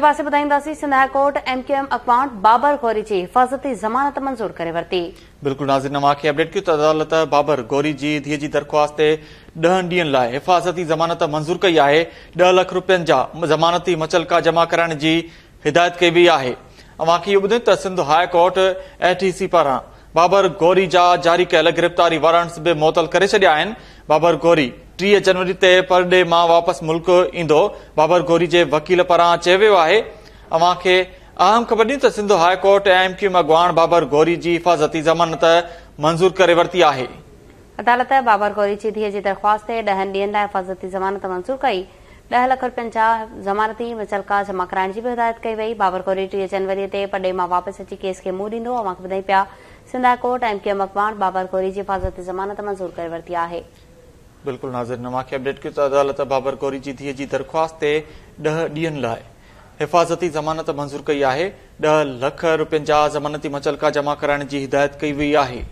बाबर गौरी धीअ जी दरख़्वास्त ते ॾहनि लाइ हिफ़ाज़ती ज़मानत मंज़ूर कई आहे ॾह लख रुपियनि जा ज़मानती मचलका जमा करण जी हिदायत कई वई आहे त सिंध हाई सी पारां बाबर गौरी जा जारी कयल गिरफ़्तारी वारंट्स बि मुअतल करे छॾिया आहिनि बाबर गौरी अदालत बाबर जी धीअ जी दरख़्वास्त ते ॾहनि ॾींहनि लाइ हिफ़ाज़ती ज़मानत मंज़ूर कई ॾह लख रुपियनि जा ज़मानती मुचलका जमा कराइण जी बि हिदायत कई वई बाबर गोरी टीह जनवरी ते पर मां वापसि अची केस खे मुंहुं ॾींदो जी मंज़ूर करे बिल्कुलु नाज़र नवा खे अपडेट कयो त अदालत बाबर कौरी जी धीअ जी दरख़्वास्त ते ॾह डि॒न लाए हिफ़ाज़ती ज़मानत मंज़ूर कई आहे ॾह लख रुपियनि जा ज़मानती मचलका जमा कराइण जी हिदायत कई वई आहे